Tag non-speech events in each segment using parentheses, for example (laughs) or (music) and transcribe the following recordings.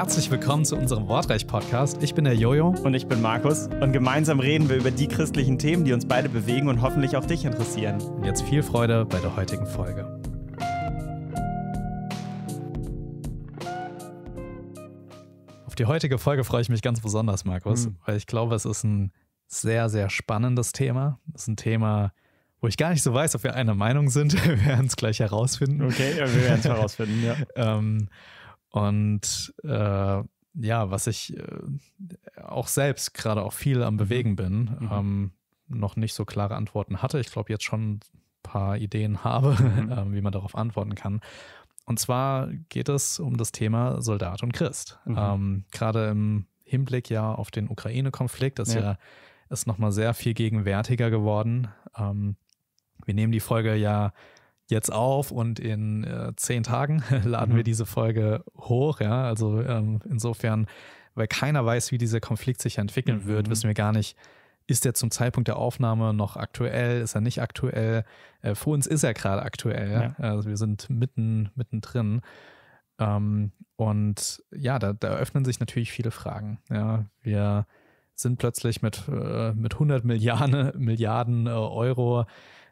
Herzlich willkommen zu unserem Wortreich-Podcast. Ich bin der Jojo. Und ich bin Markus. Und gemeinsam reden wir über die christlichen Themen, die uns beide bewegen und hoffentlich auch dich interessieren. Und jetzt viel Freude bei der heutigen Folge. Auf die heutige Folge freue ich mich ganz besonders, Markus, mhm. weil ich glaube, es ist ein sehr, sehr spannendes Thema. Es ist ein Thema, wo ich gar nicht so weiß, ob wir einer Meinung sind. (laughs) Wir werden es gleich herausfinden. Okay, wir werden es herausfinden, ja. (laughs) Ähm, und äh, ja, was ich äh, auch selbst gerade auch viel am mhm. Bewegen bin, mhm. ähm, noch nicht so klare Antworten hatte. Ich glaube, jetzt schon ein paar Ideen habe, mhm. (laughs) äh, wie man darauf antworten kann. Und zwar geht es um das Thema Soldat und Christ. Mhm. Ähm, gerade im Hinblick ja auf den Ukraine-Konflikt, das ja. ja ist nochmal sehr viel gegenwärtiger geworden. Ähm, wir nehmen die Folge ja jetzt auf und in äh, zehn Tagen (laughs) laden mhm. wir diese Folge hoch. Ja? Also ähm, insofern, weil keiner weiß, wie dieser Konflikt sich entwickeln mhm. wird, wissen wir gar nicht, ist er zum Zeitpunkt der Aufnahme noch aktuell, ist er nicht aktuell. Äh, für uns ist er gerade aktuell. Ja. Also wir sind mitten, mittendrin. Ähm, und ja, da, da öffnen sich natürlich viele Fragen. Ja? Wir sind plötzlich mit, äh, mit 100 Milliarden, Milliarden äh, Euro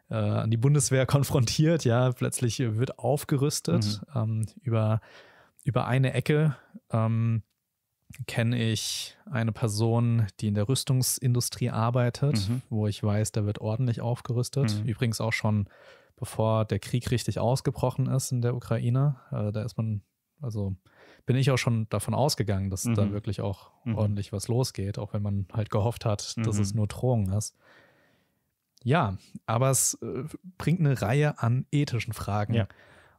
äh, an die Bundeswehr (laughs) konfrontiert. Ja, plötzlich wird aufgerüstet mhm. ähm, über, über eine Ecke. Ähm, kenne ich eine Person, die in der Rüstungsindustrie arbeitet, mhm. wo ich weiß, da wird ordentlich aufgerüstet. Mhm. Übrigens auch schon bevor der Krieg richtig ausgebrochen ist in der Ukraine. Also da ist man, also bin ich auch schon davon ausgegangen, dass mhm. da wirklich auch mhm. ordentlich was losgeht, auch wenn man halt gehofft hat, dass es mhm. nur Drohungen ist. Ja, aber es äh, bringt eine Reihe an ethischen Fragen ja.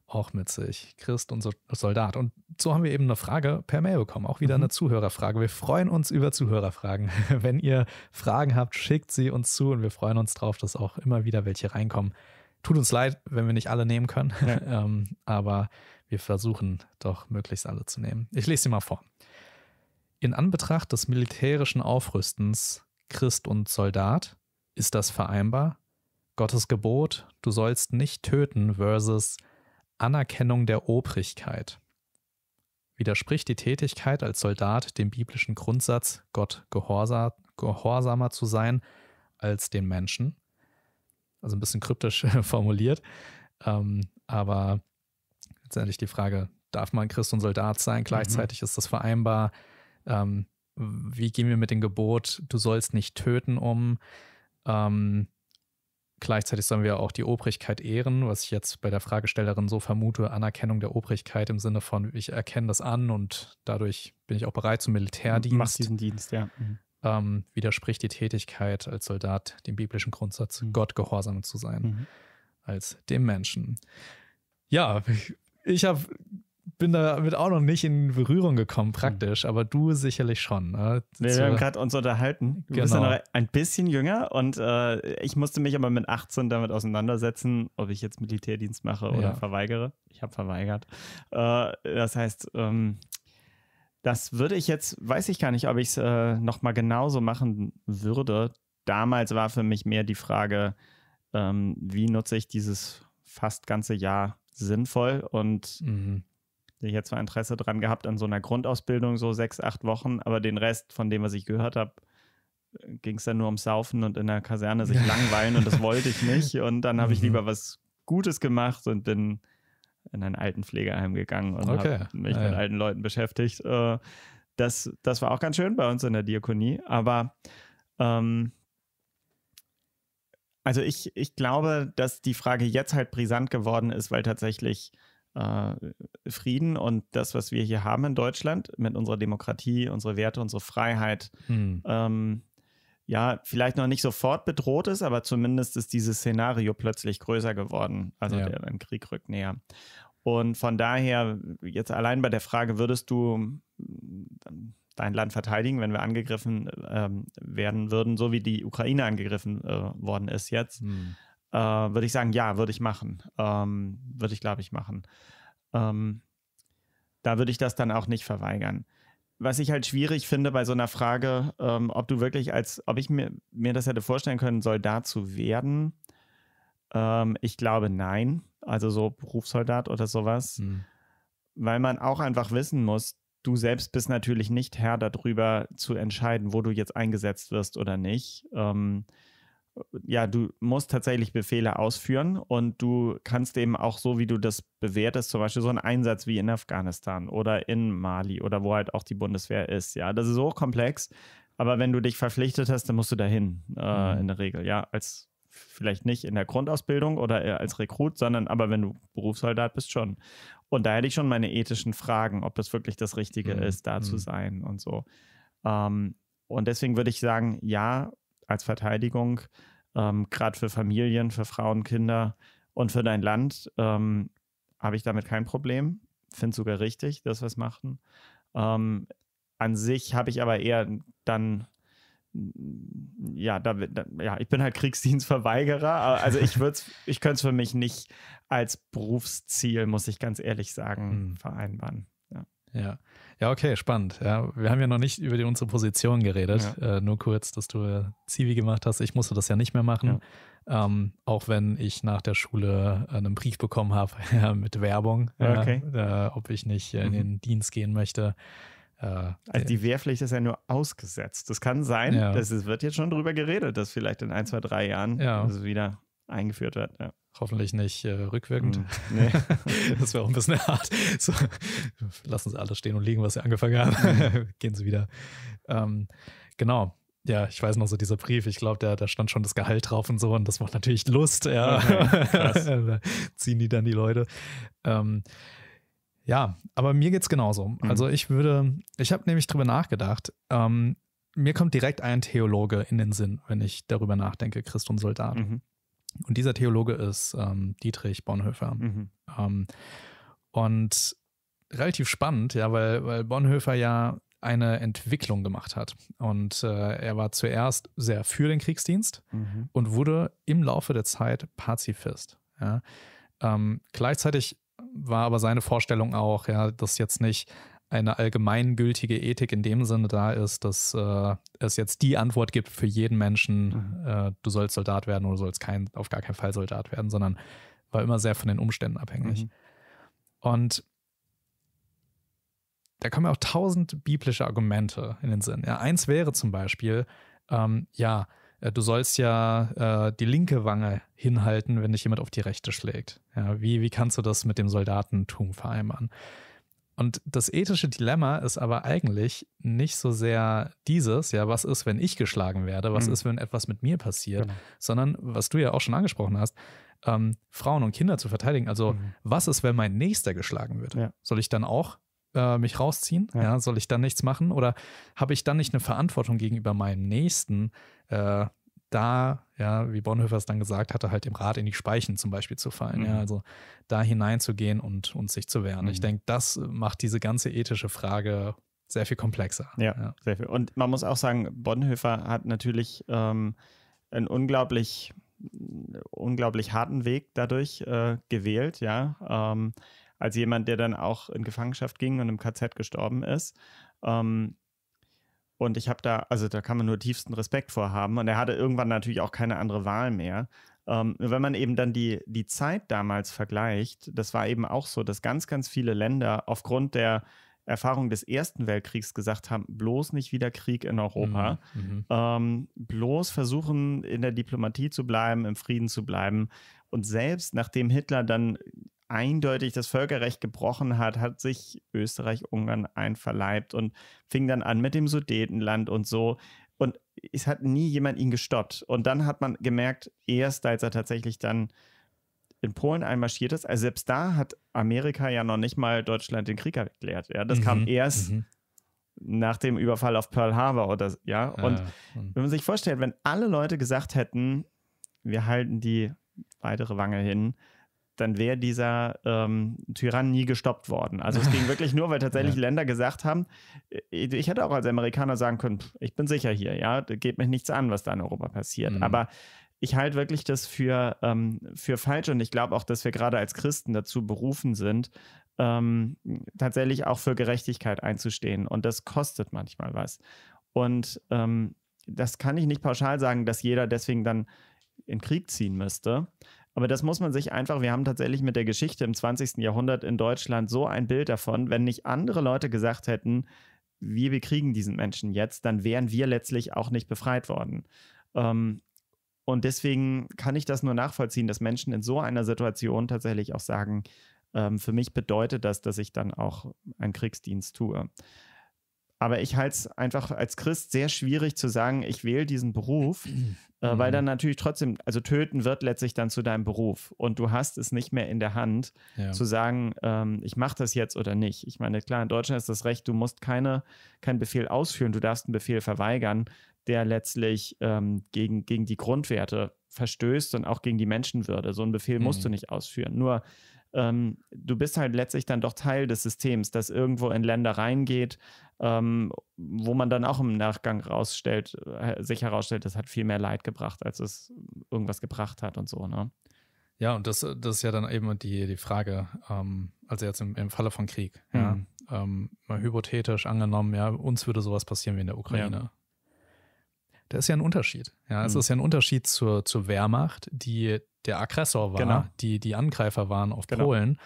auch mit sich. Christ und Soldat. Und so haben wir eben eine Frage per Mail bekommen. Auch wieder mhm. eine Zuhörerfrage. Wir freuen uns über Zuhörerfragen. (laughs) Wenn ihr Fragen habt, schickt sie uns zu und wir freuen uns drauf, dass auch immer wieder welche reinkommen. Tut uns leid, wenn wir nicht alle nehmen können, ja. (laughs) Ähm, aber wir versuchen doch möglichst alle zu nehmen. Ich lese sie mal vor. In Anbetracht des militärischen Aufrüstens Christ und Soldat ist das vereinbar? Gottes Gebot, du sollst nicht töten, versus Anerkennung der Obrigkeit. Widerspricht die Tätigkeit als Soldat dem biblischen Grundsatz, Gott gehorsam, gehorsamer zu sein als den Menschen? Also ein bisschen kryptisch (laughs) formuliert, ähm, aber letztendlich die Frage, darf man Christ und Soldat sein? Mhm. Gleichzeitig mhm. ist das vereinbar. Ähm, wie gehen wir mit dem Gebot, du sollst nicht töten, um? Ähm, gleichzeitig sollen wir auch die Obrigkeit ehren, was ich jetzt bei der Fragestellerin so vermute, Anerkennung der Obrigkeit im Sinne von, ich erkenne das an und dadurch bin ich auch bereit zum Militärdienst. Mach diesen Dienst, ja. Mhm. Ähm, widerspricht die Tätigkeit als Soldat dem biblischen Grundsatz, mhm. Gott gehorsam zu sein, mhm. als dem Menschen. Ja, ich habe bin damit auch noch nicht in Berührung gekommen, praktisch, aber du sicherlich schon. Ne? Wir Zu, haben gerade uns unterhalten. Du genau. bist ja genau. noch ein bisschen jünger und äh, ich musste mich aber mit 18 damit auseinandersetzen, ob ich jetzt Militärdienst mache oder ja. verweigere. Ich habe verweigert. Äh, das heißt, ähm, das würde ich jetzt, weiß ich gar nicht, ob ich es äh, nochmal genauso machen würde. Damals war für mich mehr die Frage, ähm, wie nutze ich dieses fast ganze Jahr sinnvoll und mhm ich hätte zwar Interesse dran gehabt an so einer Grundausbildung, so sechs, acht Wochen, aber den Rest von dem, was ich gehört habe, ging es dann nur ums Saufen und in der Kaserne sich (laughs) langweilen und das wollte ich nicht. Und dann habe ich mhm. lieber was Gutes gemacht und bin in ein Altenpflegeheim gegangen und okay. habe mich ja. mit alten Leuten beschäftigt. Äh, das, das war auch ganz schön bei uns in der Diakonie, aber ähm, also ich, ich glaube, dass die Frage jetzt halt brisant geworden ist, weil tatsächlich äh, Frieden und das, was wir hier haben in Deutschland mit unserer Demokratie, unsere Werte, unsere Freiheit, hm. ähm, ja, vielleicht noch nicht sofort bedroht ist, aber zumindest ist dieses Szenario plötzlich größer geworden. Also ja. der, der Krieg rückt näher. Und von daher, jetzt allein bei der Frage, würdest du hm, dein Land verteidigen, wenn wir angegriffen ähm, werden würden, so wie die Ukraine angegriffen äh, worden ist jetzt? Hm äh, würde ich sagen, ja, würde ich machen. Ähm, würde ich, glaube ich, machen. Ähm, da würde ich das dann auch nicht verweigern. Was ich halt schwierig finde bei so einer Frage, ähm, ob du wirklich als, ob ich mir, mir das hätte vorstellen können, Soldat zu werden. Ähm, ich glaube nein. Also so Berufssoldat oder sowas. Mhm. Weil man auch einfach wissen muss, du selbst bist natürlich nicht Herr darüber zu entscheiden, wo du jetzt eingesetzt wirst oder nicht. Ähm, ja, du musst tatsächlich Befehle ausführen und du kannst eben auch so, wie du das bewertest, zum Beispiel so einen Einsatz wie in Afghanistan oder in Mali oder wo halt auch die Bundeswehr ist. Ja, das ist so komplex. Aber wenn du dich verpflichtet hast, dann musst du dahin, äh, mhm. in der Regel, ja, als vielleicht nicht in der Grundausbildung oder als Rekrut, sondern aber wenn du Berufssoldat bist, schon. Und da hätte ich schon meine ethischen Fragen, ob das wirklich das Richtige mhm. ist, da mhm. zu sein und so. Ähm, und deswegen würde ich sagen, ja, als Verteidigung, ähm, gerade für Familien, für Frauen, Kinder und für dein Land, ähm, habe ich damit kein Problem. Finde sogar richtig, dass wir es machen. Ähm, an sich habe ich aber eher dann ja, da, da, ja, ich bin halt Kriegsdienstverweigerer. Also ich ich könnte es für mich nicht als Berufsziel, muss ich ganz ehrlich sagen, hm. vereinbaren. Ja. Ja, okay, spannend. Ja, wir haben ja noch nicht über die, unsere Position geredet. Ja. Äh, nur kurz, dass du äh, Zivi gemacht hast. Ich musste das ja nicht mehr machen. Ja. Ähm, auch wenn ich nach der Schule äh, einen Brief bekommen habe (laughs) mit Werbung, okay. Äh, ob ich nicht in mhm. den mhm. Dienst gehen möchte. also die Wehrpflicht ist ja nur ausgesetzt. Das kann sein, ja. das, es wird jetzt schon drüber geredet, dass vielleicht in ein, zwei, drei Jahren also wieder eingeführt wird. Ja. Hoffentlich nicht äh, rückwirkend. Mm, (laughs) nee. das wäre auch ein bisschen hart. (laughs) So, lassen Sie alles stehen und liegen, was Sie angefangen haben. Hm. (laughs) Gehen Sie wieder. Ähm, genau. Ja, ich weiß noch so dieser Brief, ich glaube, da, stand schon das Gehalt drauf und so und das macht natürlich Lust, ja. Okay, ziehen die dann die Leute. Ähm, ja, aber mir geht es genauso. Mhm. Also ich würde, ich habe nämlich drüber nachgedacht. Ähm, mir kommt direkt ein Theologe in den Sinn, wenn ich darüber nachdenke, Christ und Soldat. Mhm. Und dieser Theologe ist ähm, Dietrich Bonhoeffer. Mhm. Ähm, und relativ spannend, ja, weil, weil Bonhoeffer ja eine Entwicklung gemacht hat. Und äh, er war zuerst sehr für den Kriegsdienst mhm. und wurde im Laufe der Zeit Pazifist. Ja. Ähm, gleichzeitig war aber seine Vorstellung auch, ja, dass jetzt nicht eine allgemeingültige Ethik in dem Sinne da ist, dass äh, es jetzt die Antwort gibt für jeden Menschen, mhm. äh, du sollst Soldat werden oder du sollst kein, auf gar keinen Fall Soldat werden, sondern war immer sehr von den Umständen abhängig. Mhm. Und da kommen ja auch tausend biblische Argumente in den Sinn. Ja, eins wäre zum Beispiel, ähm, ja, äh, du sollst ja äh, die linke Wange hinhalten, wenn dich jemand auf die rechte schlägt. Ja, wie, wie kannst du das mit dem Soldatentum vereinbaren? Und das ethische Dilemma ist aber eigentlich nicht so sehr dieses, ja, was ist, wenn ich geschlagen werde, was mhm. ist, wenn etwas mit mir passiert, genau. sondern was du ja auch schon angesprochen hast, ähm, Frauen und Kinder zu verteidigen. Also, mhm. was ist, wenn mein Nächster geschlagen wird? Ja. Soll ich dann auch äh, mich rausziehen? Ja. ja. soll ich dann nichts machen? Oder habe ich dann nicht eine Verantwortung gegenüber meinem Nächsten, äh, da, ja, wie Bonhoeffer es dann gesagt hatte, halt dem Rat in die Speichen zum Beispiel zu fallen. Mhm. Ja, also da hineinzugehen und, und sich zu wehren. Mhm. Ich denke, das macht diese ganze ethische Frage sehr viel komplexer. Ja, ja, sehr viel. Und man muss auch sagen, Bonhoeffer hat natürlich ähm, einen unglaublich, unglaublich harten Weg dadurch äh, gewählt, ja. Ähm, als jemand, der dann auch in Gefangenschaft ging und im KZ gestorben ist. Ähm, und ich habe da, also da kann man nur tiefsten Respekt vor haben. Und er hatte irgendwann natürlich auch keine andere Wahl mehr. Ähm, wenn man eben dann die, die Zeit damals vergleicht, das war eben auch so, dass ganz, ganz viele Länder aufgrund der Erfahrung des Ersten Weltkriegs gesagt haben, bloß nicht wieder Krieg in Europa, mhm. mhm. ähm, bloß versuchen, in der Diplomatie zu bleiben, im Frieden zu bleiben. Und selbst nachdem Hitler dann eindeutig das Völkerrecht gebrochen hat, hat sich Österreich-Ungarn einverleibt und fing dann an mit dem Sudetenland und so. Und es hat nie jemand ihn gestoppt. Und dann hat man gemerkt, erst als er tatsächlich dann in Polen einmarschiert ist, also selbst da hat Amerika ja noch nicht mal Deutschland den Krieg erklärt. Ja, das mhm, kam erst mhm. nach dem Überfall auf Pearl Harbor oder ja. Und ah, wenn man sich vorstellt, wenn alle Leute gesagt hätten, wir halten die weitere Wange hin, dann wäre dieser ähm, Tyrann nie gestoppt worden. Also es ging wirklich nur, weil (laughs) tatsächlich ja. Länder gesagt haben, äh, ich hätte auch als Amerikaner sagen können, ich bin sicher hier, ja, geht mich nichts an, was da in Europa passiert. Mhm. Aber ich halte wirklich das für, ähm, für falsch und ich glaube auch, dass wir gerade als Christen dazu berufen sind, ähm, tatsächlich auch für Gerechtigkeit einzustehen. Und das kostet manchmal was. Und ähm, das kann ich nicht pauschal sagen, dass jeder deswegen dann in Krieg ziehen müsste. Aber das muss man sich einfach, wir haben tatsächlich mit der Geschichte im 20. Jahrhundert in Deutschland so ein Bild davon, wenn nicht andere Leute gesagt hätten, wir bekriegen diesen Menschen jetzt, dann wären wir letztlich auch nicht befreit worden. Ähm, und deswegen kann ich das nur nachvollziehen, dass Menschen in so einer Situation tatsächlich auch sagen, ähm, für mich bedeutet das, dass ich dann auch einen Kriegsdienst tue. Aber ich halte es einfach als Christ sehr schwierig zu sagen, ich wähle diesen Beruf, äh, weil mhm. dann natürlich trotzdem, also töten wird letztlich dann zu deinem Beruf und du hast es nicht mehr in der Hand ja. zu sagen, ähm, ich mache das jetzt oder nicht. Ich meine, klar, in Deutschland ist das Recht, du musst keine, keinen Befehl ausführen, du darfst einen Befehl verweigern, der letztlich ähm, gegen, gegen die Grundwerte verstößt und auch gegen die Menschenwürde. So einen Befehl musst du mhm. nicht ausführen. Nur ähm, du bist halt letztlich dann doch Teil des Systems, das irgendwo in Länder reingeht, ähm, wo man dann auch im Nachgang rausstellt, äh, sich herausstellt, das hat viel mehr Leid gebracht, als es irgendwas gebracht hat und so, ne? Ja, und das, äh, das ist ja dann eben die, die Frage, ähm, also jetzt im, im Falle von Krieg, mhm. ja, ähm, mal hypothetisch angenommen, ja, uns würde sowas passieren wie in der Ukraine. Ja. Da ist ja ein Unterschied. Ja, mhm. es hm. ist ja ein Unterschied zur, zur Wehrmacht, die der Aggressor war, genau. die, die Angreifer waren auf genau. Polen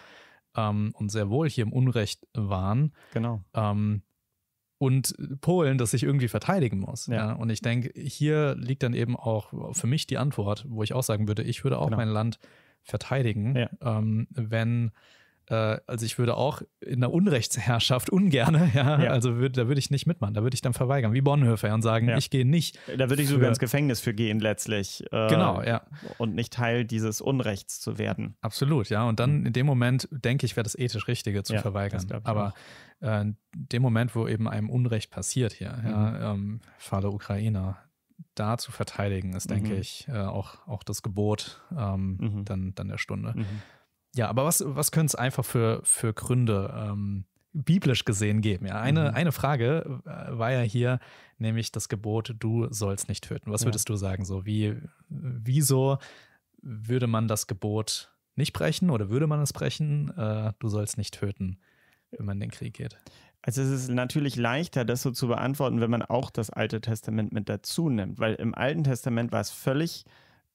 ähm, und sehr wohl hier im Unrecht waren. Genau. Ähm, und Polen, das sich irgendwie verteidigen muss. Ja. Ja? Und ich denke, hier liegt dann eben auch für mich die Antwort, wo ich auch sagen würde, ich würde auch genau. mein Land verteidigen, ja. ähm, wenn äh, also ich würde auch in einer Unrechtsherrschaft ungerne, (laughs) ja, ja. also würd, da würde ich nicht mitmachen, da würde ich dann verweigern, wie Bonhoeffer und sagen, ja. ich gehe nicht. Da würde ich sogar ins Gefängnis für gehen letztlich. Äh, genau, ja. Und nicht Teil dieses Unrechts zu werden. Absolut, ja. Und dann mhm. in dem Moment, denke ich, wäre das ethisch Richtige zu ja, verweigern. Aber äh, in dem Moment, wo eben einem Unrecht passiert hier, mhm. ja, ähm, Falle Ukrainer, da zu verteidigen, ist, denke mhm. ich, äh, auch, auch das Gebot ähm, mhm. dann, dann der Stunde. Mhm. Ja, aber was, was können es einfach für, für Gründe ähm, biblisch gesehen geben? Ja, eine, mhm. eine Frage äh, war ja hier nämlich das Gebot, du sollst nicht töten. Was würdest du sagen? So, wie, wieso würde man das Gebot nicht brechen oder würde man es brechen? Äh, du sollst nicht töten, wenn man in den Krieg geht. Also es ist natürlich leichter, das so zu beantworten, wenn man auch das Alte Testament mit dazu nimmt, weil im Alten Testament war es völlig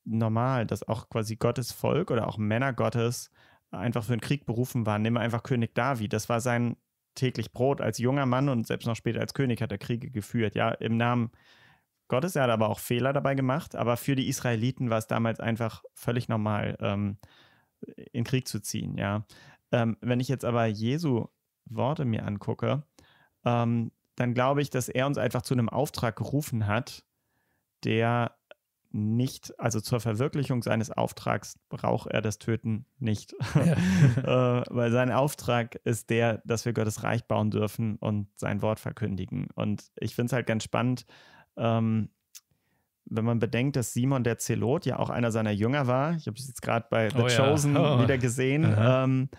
normal, dass auch quasi Gottes Volk oder auch Männer Gottes einfach für den Krieg berufen war. wir einfach König David. Das war sein täglich Brot als junger Mann und selbst noch später als König hat er Kriege geführt. Ja, im Namen Gottes. Er hat aber auch Fehler dabei gemacht. Aber für die Israeliten war es damals einfach völlig normal, ähm, in Krieg zu ziehen. Ja, ähm, wenn ich jetzt aber Jesu Worte mir angucke, ähm, dann glaube ich, dass er uns einfach zu einem Auftrag gerufen hat, der nicht, also zur Verwirklichung seines Auftrags braucht er das Töten nicht. Ja. (laughs) äh, weil sein Auftrag ist der, dass wir Gottes Reich bauen dürfen und sein Wort verkündigen. Und ich finde es halt ganz spannend, ähm, wenn man bedenkt, dass Simon der Zelot ja auch einer seiner Jünger war. Ich habe es jetzt gerade bei The oh, Chosen ja. oh. wieder gesehen. Ähm,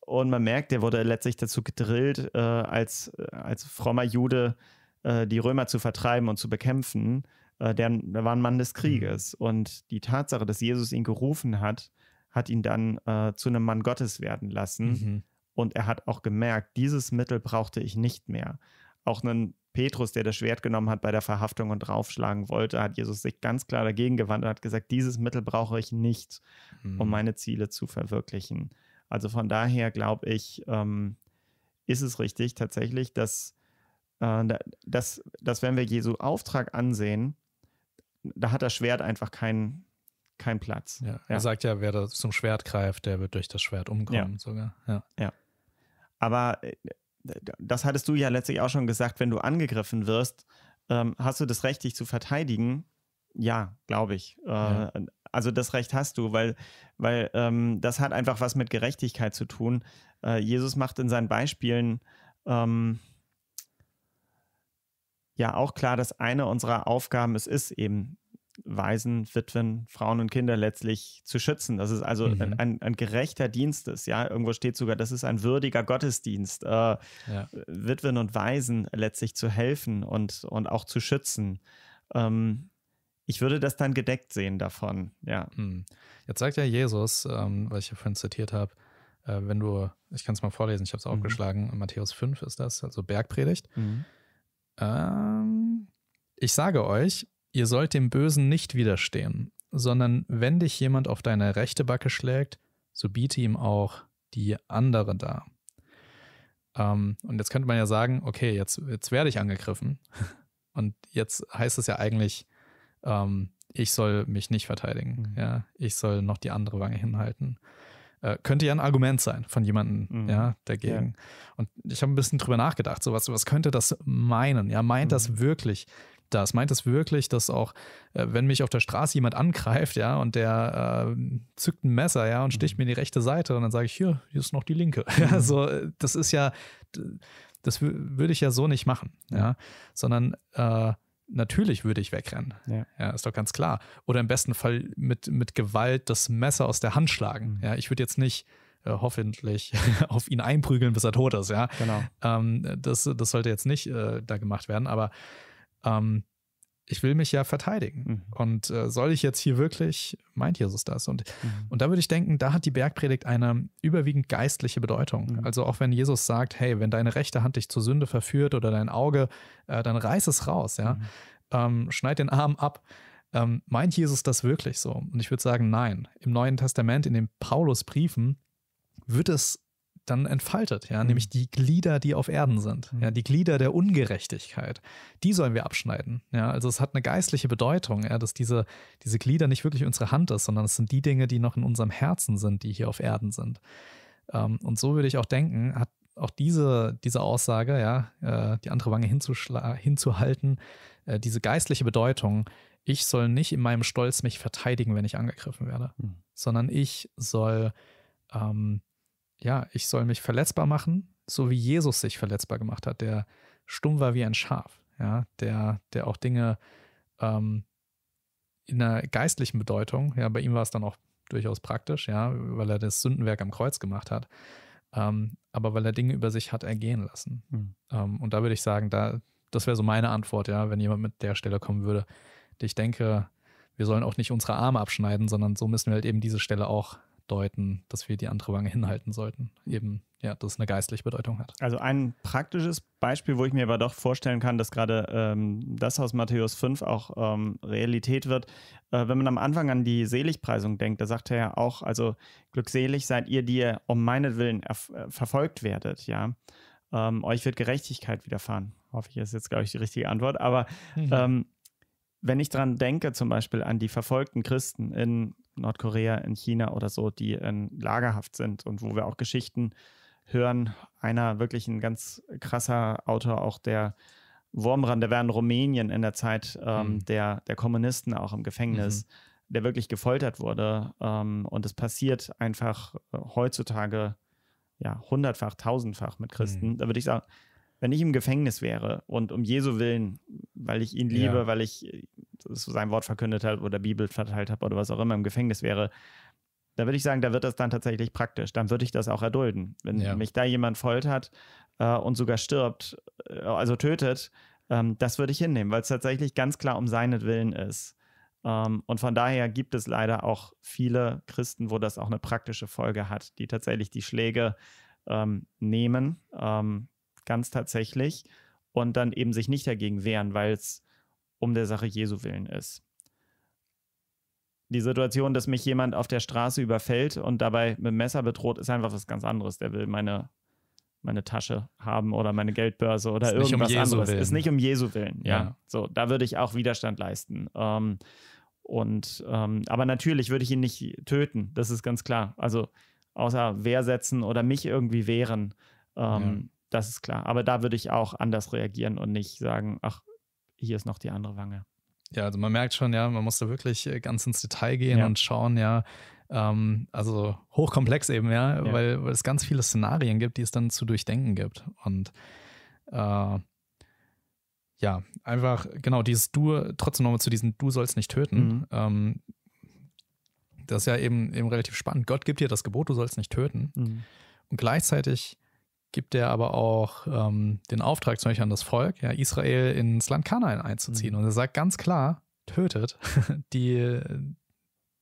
und man merkt, der wurde letztlich dazu gedrillt, äh, als, äh, als frommer Jude äh, die Römer zu vertreiben und zu bekämpfen. Äh, der, der war ein Mann des mhm. Krieges. Und die Tatsache, dass Jesus ihn gerufen hat, hat ihn dann äh, zu einem Mann Gottes werden lassen. Mhm. Und er hat auch gemerkt, dieses Mittel brauchte ich nicht mehr. Auch einen Petrus, der das Schwert genommen hat bei der Verhaftung und draufschlagen wollte, hat Jesus sich ganz klar dagegen gewandt und hat gesagt, dieses Mittel brauche ich nicht, mhm. um meine Ziele zu verwirklichen. Also von daher glaube ich, ähm, ist es richtig tatsächlich, dass, äh, dass, dass wenn wir Jesu Auftrag ansehen, da hat das Schwert einfach keinen keinen Platz. Ja, er ja. sagt ja, wer zum Schwert greift, der wird durch das Schwert umkommen ja. sogar. Ja. ja. Aber äh, das hattest du ja letztlich auch schon gesagt, wenn du angegriffen wirst, ähm, hast du das Recht, dich zu verteidigen? Ja, glaube ich. Äh, also das Recht hast du, weil, weil ähm, das hat einfach was mit Gerechtigkeit zu tun. Äh, Jesus macht in seinen Beispielen ähm, ja auch klar, dass eine unserer Aufgaben es ist, eben Waisen, Witwen, Frauen und Kinder letztlich zu schützen. Das ist also mhm. ein, ein, gerechter Dienst ist. Ja, irgendwo steht sogar, das ist ein würdiger Gottesdienst, äh, ja. Witwen und Waisen letztlich zu helfen und, und auch zu schützen. Ähm, ich würde das dann gedeckt sehen davon. Ja. Mhm. Jetzt sagt ja Jesus, ähm, was ich ja vorhin zitiert habe, äh, wenn du, ich kann es mal vorlesen, ich habe es mhm. aufgeschlagen, Matthäus 5 ist das, also Bergpredigt. Mhm. Ähm, ich sage euch, ihr sollt dem Bösen nicht widerstehen, sondern wenn dich jemand auf deine rechte Backe schlägt, so biete ihm auch die andere dar. Ähm, und jetzt könnte man ja sagen, okay, jetzt, jetzt werde ich angegriffen. (laughs) Und jetzt heißt es ja eigentlich, ähm, ich soll mich nicht verteidigen. Mhm. Ja, ich soll noch die andere Wange hinhalten. Äh, könnte ja ein Argument sein von jemandem, mhm. ja, dagegen. Ja. Und ich habe ein bisschen drüber nachgedacht, so was, was könnte das meinen? Ja, meint mhm. das wirklich das? Meint das wirklich, dass auch, äh, wenn mich auf der Straße jemand angreift, ja, und der äh, zückt ein Messer, ja, und sticht mhm. mir in die rechte Seite und dann sage ich, hier, hier ist noch die linke. (laughs) Ja, mhm. so, äh, das ist ja, das würde ich ja so nicht machen, ja, sondern äh, natürlich würde ich wegrennen. Ja. ja. ist doch ganz klar. Oder im besten Fall mit, mit Gewalt das Messer aus der Hand schlagen. Mhm. Ja, ich würde jetzt nicht äh, hoffentlich (laughs) auf ihn einprügeln, bis er tot ist. Ja, genau. Ähm, das, das sollte jetzt nicht äh, da gemacht werden, aber ähm, ich will mich ja verteidigen. Mhm. Und äh, soll ich jetzt hier wirklich, meint Jesus das? Und, mhm. und da würde ich denken, da hat die Bergpredigt eine überwiegend geistliche Bedeutung. Mhm. Also auch wenn Jesus sagt, hey, wenn deine rechte Hand dich zur Sünde verführt oder dein Auge, äh, dann reiß es raus, ja. Mhm. Ähm, schneid den Arm ab. Ähm, meint Jesus das wirklich so? Und ich würde sagen, nein. Im Neuen Testament, in den Paulusbriefen, wird es dann entfaltet, ja, mhm. nämlich die Glieder, die auf Erden sind, mhm. ja, die Glieder der Ungerechtigkeit, die sollen wir abschneiden, ja, also es hat eine geistliche Bedeutung, ja, dass diese, diese Glieder nicht wirklich unsere Hand ist, sondern es sind die Dinge, die noch in unserem Herzen sind, die hier auf Erden sind. Ähm, und so würde ich auch denken, hat auch diese, diese Aussage, ja, äh, die andere Wange hinzuhalten, äh, diese geistliche Bedeutung, ich soll nicht in meinem Stolz mich verteidigen, wenn ich angegriffen werde, mhm. sondern ich soll ähm, ja, ich soll mich verletzbar machen, so wie Jesus sich verletzbar gemacht hat, der stumm war wie ein Schaf, ja, der, der auch Dinge ähm, in einer geistlichen Bedeutung, ja, bei ihm war es dann auch durchaus praktisch, ja, weil er das Sündenwerk am Kreuz gemacht hat, ähm, aber weil er Dinge über sich hat ergehen lassen. Mhm. Ähm, und da würde ich sagen, da, das wäre so meine Antwort, ja, wenn jemand mit der Stelle kommen würde. Ich denke, wir sollen auch nicht unsere Arme abschneiden, sondern so müssen wir halt eben diese Stelle auch deuten, dass wir die andere Wange hinhalten sollten. Eben, ja, dass es eine geistliche Bedeutung hat. Also ein praktisches Beispiel, wo ich mir aber doch vorstellen kann, dass gerade ähm, das aus Matthäus 5 auch ähm, Realität wird, äh, wenn man am Anfang an die Seligpreisung denkt, da sagt er ja auch, also glückselig seid ihr, die ihr um meinetwillen äh, verfolgt werdet, ja. Ähm, euch wird Gerechtigkeit widerfahren. Hoffe ich, ist jetzt, glaube ich, die richtige Antwort. Aber mhm. Ähm, wenn ich daran denke, zum Beispiel an die verfolgten Christen in Nordkorea, in China oder so, die in ähm, Lagerhaft sind und wo wir auch Geschichten hören. Einer wirklich ein ganz krasser Autor, auch der Wurmrand, der war in Rumänien in der Zeit ähm, mhm. der, der Kommunisten auch im Gefängnis, mhm. der wirklich gefoltert wurde. Ähm, und es passiert einfach äh, heutzutage ja hundertfach, tausendfach mit Christen. Mhm. Da würde ich sagen, wenn ich im Gefängnis wäre und um Jesu Willen, weil ich ihn liebe, ja. weil ich äh, sein Wort verkündet habe oder Bibel verteilt habe oder was auch immer im Gefängnis wäre, da würde ich sagen, da wird das dann tatsächlich praktisch. Dann würde ich das auch erdulden. Wenn ja. mich da jemand foltert äh, und sogar stirbt, äh, also tötet, ähm, das würde ich hinnehmen, weil es tatsächlich ganz klar um seinetwillen ist. Um, ähm, und von daher gibt es leider auch viele Christen, wo das auch eine praktische Folge hat, die tatsächlich die Schläge ähm, nehmen, ähm, ganz tatsächlich und dann eben sich nicht dagegen wehren, weil es um der Sache Jesu willen ist. Die Situation, dass mich jemand auf der Straße überfällt und dabei mit dem Messer bedroht, ist einfach was ganz anderes. Der will meine, meine Tasche haben oder meine Geldbörse oder ist irgendwas um anderes. Willen. Ist nicht um Jesu willen. Ja. ja. So, da würde ich auch Widerstand leisten. Ähm, und ähm, aber natürlich würde ich ihn nicht töten. Das ist ganz klar. Also außer Wehr setzen oder mich irgendwie wehren. Ähm, ja das ist klar. Aber da würde ich auch anders reagieren und nicht sagen, ach, hier ist noch die andere Wange. Ja, also man merkt schon, ja, man muss da wirklich äh, ganz ins Detail gehen ja. und schauen, ja, ähm, also hochkomplex eben, ja, ja. Weil, weil, es ganz viele Szenarien gibt, die es dann zu durchdenken gibt. Und äh, ja, einfach, genau, dieses Du, trotzdem nochmal zu diesem Du sollst nicht töten. Mhm. Ähm, das ist ja eben, eben relativ spannend. Gott gibt dir das Gebot, du sollst nicht töten. Mhm. Und gleichzeitig gibt er aber auch ähm, den Auftrag zum Beispiel an das Volk, ja, Israel ins Land Kanaan einzuziehen. Mhm. Und er sagt ganz klar, tötet (laughs) die,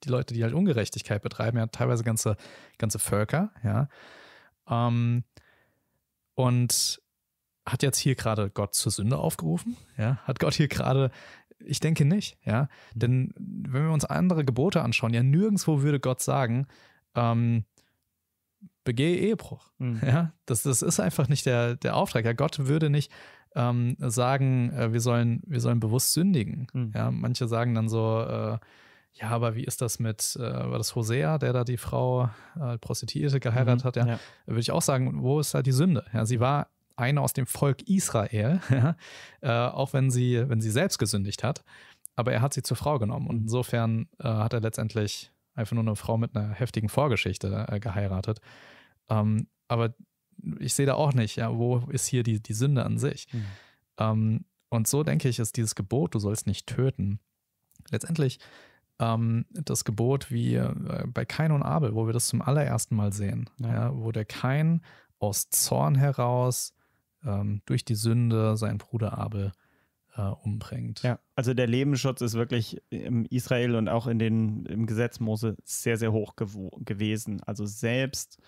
die Leute, die halt Ungerechtigkeit betreiben, ja, teilweise ganze, ganze Völker, ja. Ähm, und hat jetzt hier gerade Gott zur Sünde aufgerufen? Ja, hat Gott hier gerade ich denke nicht, ja. Mhm. Denn wenn wir uns andere Gebote anschauen, ja, nirgendwo würde Gott sagen, ähm, begehe Ehebruch. Mhm. Ja, das, das ist einfach nicht der, der Auftrag. Ja, Gott würde nicht ähm, sagen, äh, wir, sollen, wir sollen bewusst sündigen. Mhm. Ja, manche sagen dann so, äh, ja, aber wie ist das mit, äh, war das Hosea, der da die Frau äh, Prostituierte geheiratet mhm. hat? Ja, ja. Würde ich auch sagen, wo ist da die Sünde? Ja, sie war eine aus dem Volk Israel, (laughs) ja, äh, auch wenn sie, wenn sie selbst gesündigt hat, aber er hat sie zur Frau genommen. Und mhm. insofern äh, hat er letztendlich einfach nur eine Frau mit einer heftigen Vorgeschichte geheiratet. Ähm, aber ich sehe da auch nicht, ja, wo ist hier die, die Sünde an sich? Mhm. Ähm, und so denke ich, ist dieses Gebot, du sollst nicht töten, letztendlich ähm, das Gebot wie äh, bei Kain und Abel, wo wir das zum allerersten Mal sehen, ja. Ja, wo der Kain aus Zorn heraus ähm, durch die Sünde seinen Bruder Abel äh, umbringt. Ja, also der Lebensschutz ist wirklich im Israel und auch in den, im Gesetz Mose sehr, sehr hoch gewesen. Also selbst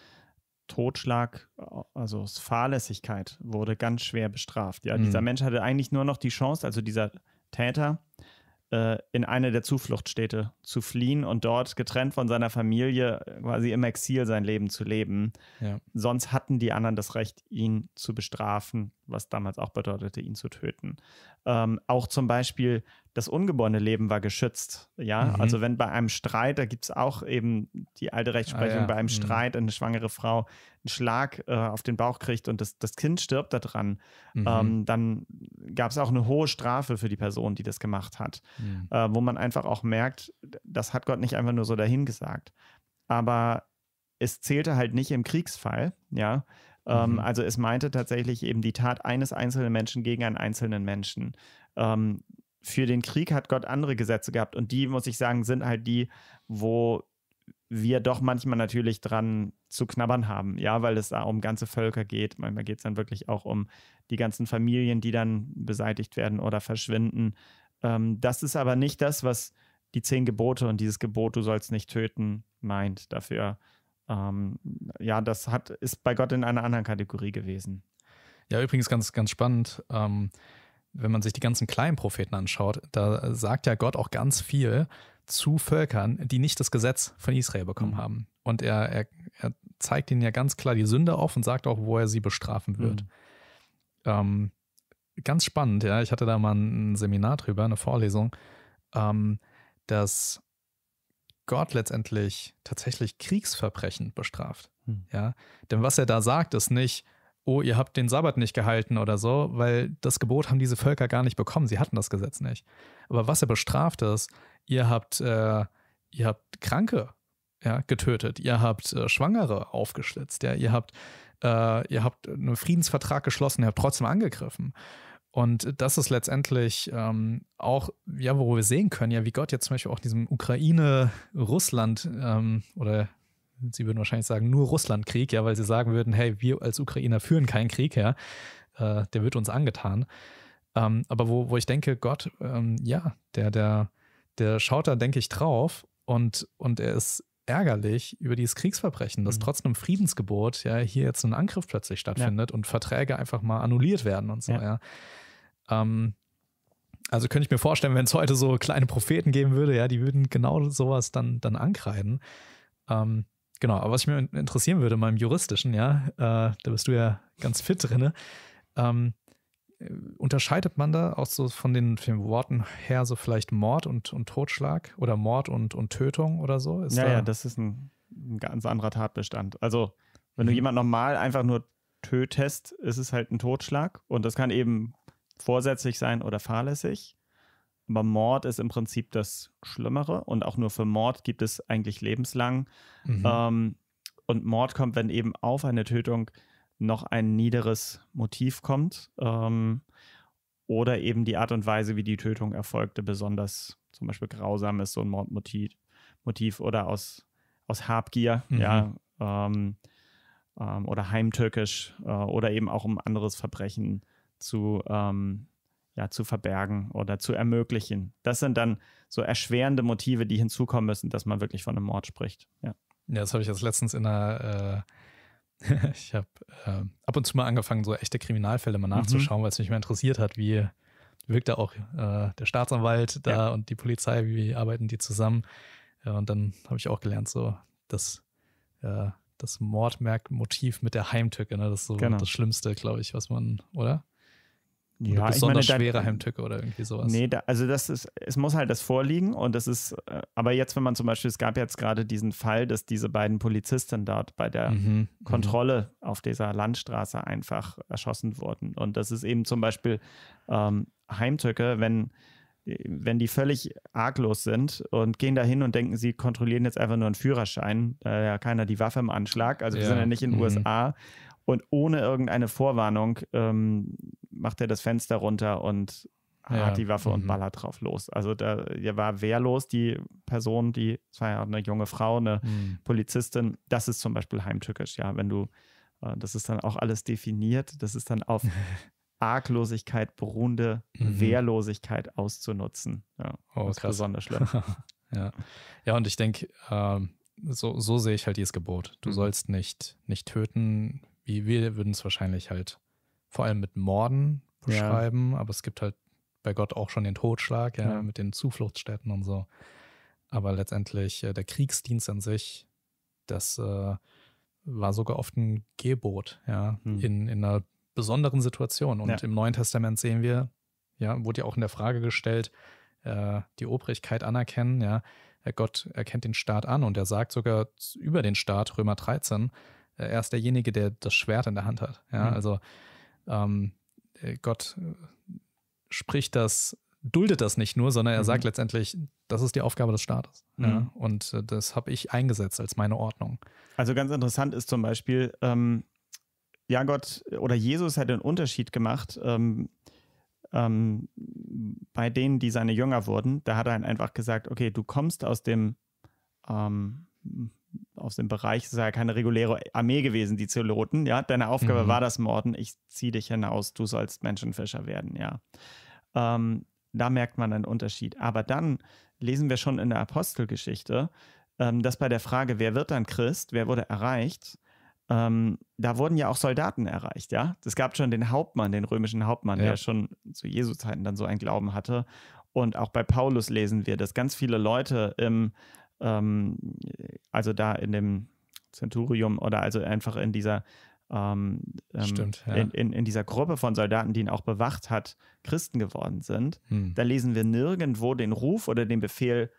Totschlag, also Fahrlässigkeit, wurde ganz schwer bestraft. Ja, mhm. dieser Mensch hatte eigentlich nur noch die Chance, also dieser Täter, äh, in eine der Zufluchtsstädte zu fliehen und dort getrennt von seiner Familie quasi im Exil sein Leben zu leben. Ja. Sonst hatten die anderen das Recht, ihn zu bestrafen was damals auch bedeutete, ihn zu töten. Ähm, auch zum Beispiel das ungeborene Leben war geschützt. Ja, mhm. also wenn bei einem Streit, da gibt es auch eben die alte Rechtsprechung, ah, ja. bei einem mhm. Streit eine schwangere Frau einen Schlag äh, auf den Bauch kriegt und das, das Kind stirbt daran, mhm. ähm, dann gab es auch eine hohe Strafe für die Person, die das gemacht hat, mhm. äh, wo man einfach auch merkt, das hat Gott nicht einfach nur so dahingesagt. Aber es zählte halt nicht im Kriegsfall, ja, ähm, mhm. Also es meinte tatsächlich eben die Tat eines einzelnen Menschen gegen einen einzelnen Menschen. Ähm, für den Krieg hat Gott andere Gesetze gehabt und die, muss ich sagen, sind halt die, wo wir doch manchmal natürlich dran zu knabbern haben, ja, weil es da um ganze Völker geht. Manchmal geht es dann wirklich auch um die ganzen Familien, die dann beseitigt werden oder verschwinden. Ähm, das ist aber nicht das, was die zehn Gebote und dieses Gebot, du sollst nicht töten, meint. Dafür ähm, ja, das hat, ist bei Gott in einer anderen Kategorie gewesen. Ja, übrigens ganz, ganz spannend. Ähm, wenn man sich die ganzen kleinen Propheten anschaut, da sagt ja Gott auch ganz viel zu Völkern, die nicht das Gesetz von Israel bekommen mhm. haben. Und er, er, er, zeigt ihnen ja ganz klar die Sünde auf und sagt auch, wo er sie bestrafen wird. Mhm. Ähm, ganz spannend, ja. Ich hatte da mal ein Seminar drüber, eine Vorlesung, ähm, dass Gott letztendlich tatsächlich Kriegsverbrechen bestraft. Hm. Ja, denn was er da sagt, ist nicht, oh, ihr habt den Sabbat nicht gehalten oder so, weil das Gebot haben diese Völker gar nicht bekommen, sie hatten das Gesetz nicht. Aber was er bestraft ist, ihr habt, äh, ihr habt Kranke ja, getötet, ihr habt äh, Schwangere aufgeschlitzt, ja, ihr habt, äh, ihr habt einen Friedensvertrag geschlossen, ihr habt trotzdem angegriffen. Und das ist letztendlich ähm, auch, ja, wo wir sehen können, ja, wie Gott jetzt zum Beispiel auch diesem Ukraine-Russland ähm, oder sie würden wahrscheinlich sagen, nur Russland-Krieg, ja, weil sie sagen würden, hey, wir als Ukrainer führen keinen Krieg, ja, äh, der wird uns angetan. Ähm, aber wo, wo ich denke, Gott, ähm, ja, der, der, der schaut da, denke ich, drauf und, und er ist ärgerlich über dieses Kriegsverbrechen, dass mhm. trotz einem Friedensgebot ja hier jetzt ein Angriff plötzlich stattfindet ja. und Verträge einfach mal annulliert werden und so, ja. ja. Ähm, also könnte ich mir vorstellen, wenn es heute so kleine Propheten geben würde, ja, die würden genau sowas dann, dann ankreiden. Ähm, genau, aber was ich mir interessieren würde, meinem juristischen, ja, äh, da bist du ja ganz fit drin, ähm, unterscheidet man da auch so von den, von Worten her so vielleicht Mord und, und Totschlag oder Mord und, und Tötung oder so? Ist ja, da ja, das ist ein, ein, ganz anderer Tatbestand. Also, wenn du mhm. jemanden normal einfach nur tötest, ist es halt ein Totschlag und das kann eben vorsätzlich sein oder fahrlässig. Aber Mord ist im Prinzip das Schlimmere und auch nur für Mord gibt es eigentlich lebenslang. Mhm. Ähm, und Mord kommt, wenn eben auf eine Tötung noch ein niederes Motiv kommt. Ähm, oder eben die Art und Weise, wie die Tötung erfolgte, besonders zum Beispiel grausam ist, so ein Mordmotiv Motiv oder aus, aus Habgier, mhm. ja, ähm, ähm, oder heimtückisch äh, oder eben auch um anderes Verbrechen zu, ähm, ja, zu verbergen oder zu ermöglichen. Das sind dann so erschwerende Motive, die hinzukommen müssen, dass man wirklich von einem Mord spricht. Ja, ja das habe ich jetzt letztens in einer äh (laughs) ich habe äh, ab und zu mal angefangen, so echte Kriminalfälle mal mhm. nachzuschauen, mhm. weil es mich mal interessiert hat, wie wirkt da auch äh, der Staatsanwalt da ja. und die Polizei, wie arbeiten die zusammen. Ja, und dann habe ich auch gelernt, so dass äh, das Mordmerkmotiv mit der Heimtücke, ne? das ist so genau. das Schlimmste, glaube ich, was man, oder? ja, besonders meine, schwere Heimtücke oder irgendwie sowas. Nee, da, also das ist, es muss halt das vorliegen und das ist, äh, aber jetzt, wenn man zum Beispiel, es gab jetzt gerade diesen Fall, dass diese beiden Polizisten dort bei der mhm. mhm. Kontrolle mhm. auf dieser Landstraße einfach erschossen wurden. Und das ist eben zum Beispiel ähm, Heimtücke, wenn, wenn die völlig arglos sind und gehen da hin und denken, sie kontrollieren jetzt einfach nur einen Führerschein, da äh, ja keiner die Waffe im Anschlag, also ja. wir sind ja nicht in den mhm. USA und ohne irgendeine Vorwarnung ähm, macht er das Fenster runter und ja. hat die Waffe mhm. und ballert drauf los. Also da war wehrlos die Person, die, es war ja eine junge Frau, eine mhm. Polizistin. Das ist zum Beispiel heimtückisch, ja, wenn du, äh, das ist dann auch alles definiert, das ist dann auf (laughs) Arglosigkeit beruhende mhm. Wehrlosigkeit auszunutzen. Ja, oh, das ist besonders schlimm. (laughs) ja. ja, und ich denke, ähm, so, so sehe ich halt dieses Gebot. Du mhm. sollst nicht, nicht töten. Wie wir würden es wahrscheinlich halt vor allem mit Morden beschreiben, ja. aber es gibt halt bei Gott auch schon den Totschlag, ja, ja. mit den Zufluchtsstätten und so. Aber letztendlich äh, der Kriegsdienst an sich, das äh, war sogar oft ein Gebot, ja, hm. in, in einer besonderen Situation. Und ja. im Neuen Testament sehen wir, ja, wurde ja auch in der Frage gestellt, äh, die Obrigkeit anerkennen, ja. Äh, Gott erkennt den Staat an und er sagt sogar über den Staat, Römer 13, äh, er ist derjenige, der das Schwert in der Hand hat. Ja, hm. also ähm, äh, Gott äh, spricht das, duldet das nicht nur, sondern er mhm. sagt letztendlich, das ist die Aufgabe des Staates. Mhm. Ja, und äh, das habe ich eingesetzt als meine Ordnung. Also ganz interessant ist zum Beispiel, ähm, ja, Gott oder Jesus hat den Unterschied gemacht. Ähm, ähm, bei denen, die seine Jünger wurden, da hat er halt einfach gesagt, okay, du kommst aus dem ähm, aus dem Bereich, es ist ja keine reguläre Armee gewesen, die Zeloten, ja. Deine Aufgabe mhm. war das Morden, ich ziehe dich hinaus, du sollst Menschenfischer werden, ja. Ähm, da merkt man einen Unterschied. Aber dann lesen wir schon in der Apostelgeschichte, ähm, dass bei der Frage, wer wird dann Christ, wer wurde erreicht, ähm, da wurden ja auch Soldaten erreicht, ja. Es gab schon den Hauptmann, den römischen Hauptmann, ja. der schon zu Jesu Zeiten dann so einen Glauben hatte. Und auch bei Paulus lesen wir, dass ganz viele Leute im ähm, also da in dem Centurium oder also einfach in dieser ähm, ähm, Stimmt, ja. in, in, in, dieser Gruppe von Soldaten, die ihn auch bewacht hat, Christen geworden sind, hm. da lesen wir nirgendwo den Ruf oder den Befehl,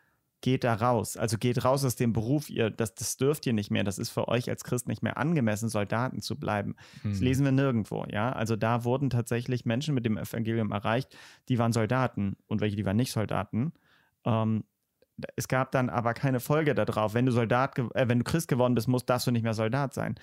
geht da raus. Also geht raus aus dem Beruf, ihr, das, das dürft ihr nicht mehr. Das ist für euch als Christ nicht mehr angemessen, Soldaten zu bleiben. Hm. Das lesen wir nirgendwo, ja. Also da wurden tatsächlich Menschen mit dem Evangelium erreicht, die waren Soldaten und welche, die waren nicht Soldaten. Ähm, es gab dann aber keine Folge darauf. Wenn du Soldat, äh, wenn du Christ geworden bist, musst, darfst du nicht mehr Soldat sein.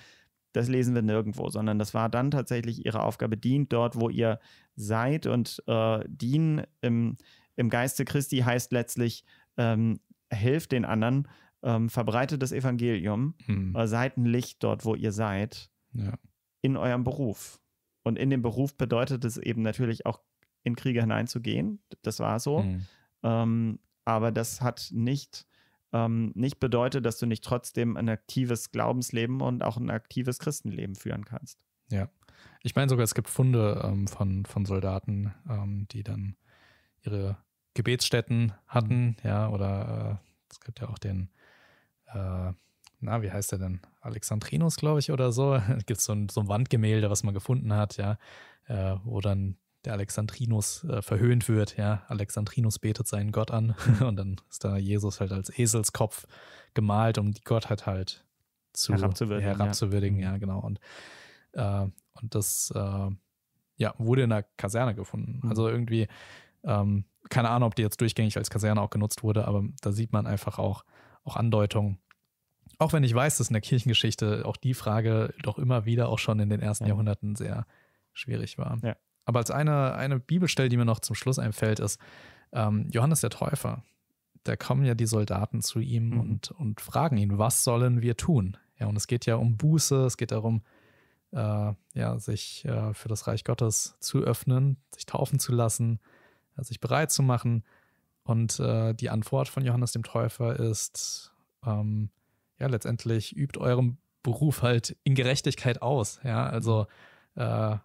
Das lesen wir nirgendwo, sondern das war dann tatsächlich ihre Aufgabe, dient dort, wo ihr seid. Und äh, dienen im, im Geiste Christi heißt letztlich, ähm, helft den anderen, ähm, verbreitet das Evangelium, hm. äh, seid ein Licht dort, wo ihr seid, ja. in eurem Beruf. Und in dem Beruf bedeutet es eben natürlich auch, in Kriege hineinzugehen. Das war so. Hm. Ähm, aber das hat nicht, ähm, nicht bedeutet, dass du nicht trotzdem ein aktives Glaubensleben und auch ein aktives Christenleben führen kannst. Ja. Ich meine sogar, es gibt Funde ähm, von, von Soldaten, ähm, die dann ihre Gebetsstätten hatten, mhm. ja, oder äh, es gibt ja auch den, äh, na, wie heißt der denn? Alexandrinus, glaube ich, oder so. Es (laughs) gibt so ein, so ein Wandgemälde, was man gefunden hat, ja, äh, wo dann der Alexandrinus äh, verhöhnt wird. Ja, Alexandrinus betet seinen Gott an mhm. (laughs) und dann ist da Jesus halt als Eselskopf gemalt, um die Gottheit halt zu herabzuwürdigen. herabzuwürdigen ja. Mhm. ja. genau. Und, äh, und das äh, ja, wurde in der Kaserne gefunden. Mhm. Also irgendwie, ähm, keine Ahnung, ob die jetzt durchgängig als Kaserne auch genutzt wurde, aber da sieht man einfach auch, auch Andeutungen auch wenn ich weiß, dass in der Kirchengeschichte auch die Frage doch immer wieder auch schon in den ersten ja. Jahrhunderten sehr schwierig war. Ja. Aber als eine, eine Bibelstelle, die mir noch zum Schluss einfällt, ist ähm, Johannes der Täufer. Da kommen ja die Soldaten zu ihm mhm. und, und fragen ihn, was sollen wir tun? Ja, und es geht ja um Buße, es geht darum, äh, ja, sich äh, für das Reich Gottes zu öffnen, sich taufen zu lassen, äh, sich bereit zu machen. Und äh, die Antwort von Johannes dem Täufer ist, ähm, ja, letztendlich übt euren Beruf halt in Gerechtigkeit aus. Ja, also äh,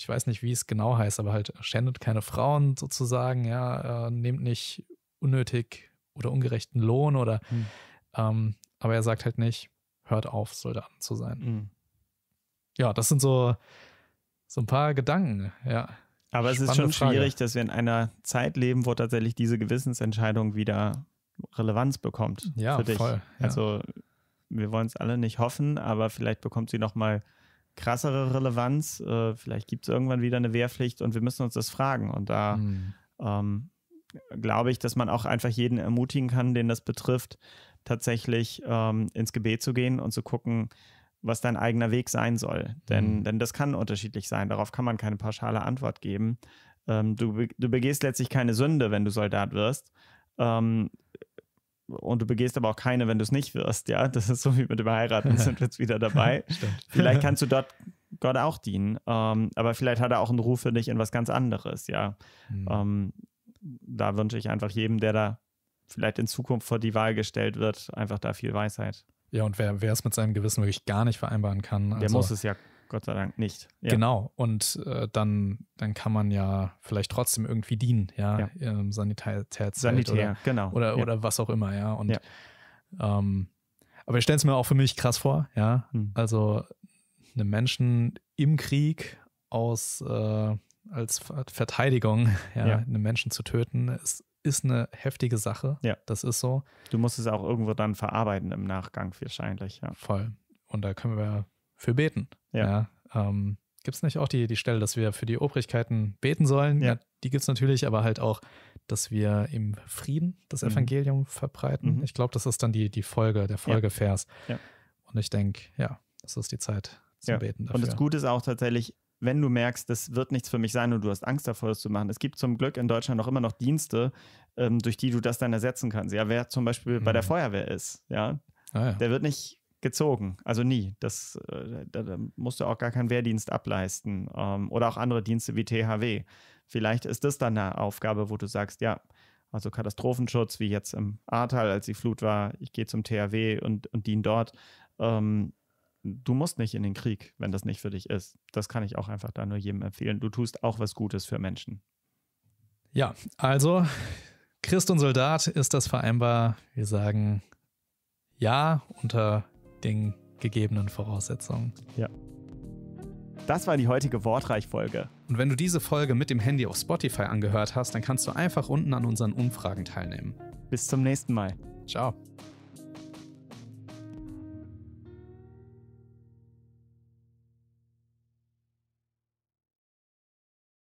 ich weiß nicht, wie es genau heißt, aber halt schändet keine Frauen sozusagen, ja, äh, nehmt nicht unnötig oder ungerechten Lohn oder mhm. ähm, aber er sagt halt nicht, hört auf, Soldaten zu sein. Mhm. Ja, das sind so, so ein paar Gedanken, ja. Aber es ist schon Frage. schwierig, dass wir in einer Zeit leben, wo tatsächlich diese Gewissensentscheidung wieder Relevanz bekommt ja, für dich. Voll, ja. Also wir wollen es alle nicht hoffen, aber vielleicht bekommt sie nochmal mal krassere Relevanz. Äh, vielleicht gibt es irgendwann wieder eine Wehrpflicht und wir müssen uns das fragen. Und da mhm. ähm, glaube ich, dass man auch einfach jeden ermutigen kann, den das betrifft, tatsächlich ähm, ins Gebet zu gehen und zu gucken, was dein eigener Weg sein soll. Denn, mhm. denn das kann unterschiedlich sein. Darauf kann man keine pauschale Antwort geben. Ähm, du, du begehst letztlich keine Sünde, wenn du Soldat wirst. Ähm, und du begehst aber auch keine, wenn du es nicht wirst. Ja, das ist so wie mit dem Heiraten, (laughs) sind wir jetzt wieder dabei. (laughs) vielleicht (laughs) kannst du dort Gott auch dienen, ähm, aber vielleicht hat er auch einen Ruf für dich in was ganz anderes. Ja, mhm. ähm, da wünsche ich einfach jedem, der da vielleicht in Zukunft vor die Wahl gestellt wird, einfach da viel Weisheit. Ja, und wer, wer es mit seinem Gewissen wirklich gar nicht vereinbaren kann. Also, der muss es ja Gott sei Dank nicht. Ja. Genau. Und äh, dann, dann kann man ja vielleicht trotzdem irgendwie dienen, ja. ja. Ähm, Sanitär, Sanitär oder, genau. Oder, ja. oder was auch immer, ja. Und ähm, aber ich stelle es mir auch für mich krass vor, ja. Hm. Also einem Menschen im Krieg aus äh, als Verteidigung, (laughs) ja, einen Menschen zu töten, ist, ist eine heftige Sache. Ja. Das ist so. Du musst es auch irgendwo dann verarbeiten im Nachgang wahrscheinlich, ja. Voll. Und da können wir für beten. Ja. ja ähm, gibt es nicht auch die, die Stelle, dass wir für die Obrigkeiten beten sollen? Ja. ja die gibt es natürlich, aber halt auch, dass wir im Frieden das mhm. Evangelium verbreiten. Mhm. Ich glaube, das ist dann die, die Folge, der Folgevers. Ja. Und ich denke, ja, das ist die Zeit zum Beten dafür. Und das Gute ist auch tatsächlich, wenn du merkst, das wird nichts für mich sein und du hast Angst davor, das zu machen. Es gibt zum Glück in Deutschland auch immer noch Dienste, ähm, durch die du das dann ersetzen kannst. Ja, wer zum Beispiel mhm. bei der mhm. Feuerwehr ist, ja, ah, ja. der wird nicht gezogen. Also nie. Das, äh, da, musst du auch gar keinen Wehrdienst ableisten ähm, oder auch andere Dienste wie THW. Vielleicht ist das dann eine Aufgabe, wo du sagst, ja, also Katastrophenschutz, wie jetzt im Ahrtal, als die Flut war, ich gehe zum THW und, und dien dort. Ähm, du musst nicht in den Krieg, wenn das nicht für dich ist. Das kann ich auch einfach da nur jedem empfehlen. Du tust auch was Gutes für Menschen. Ja, also Christ und Soldat ist das vereinbar. Wir sagen ja unter den gegebenen Voraussetzungen. Ja. Das war die heutige Wortreich-Folge. Und wenn du diese Folge mit dem Handy auf Spotify angehört hast, dann kannst du einfach unten an unseren Umfragen teilnehmen. Bis zum nächsten Mal. Ciao.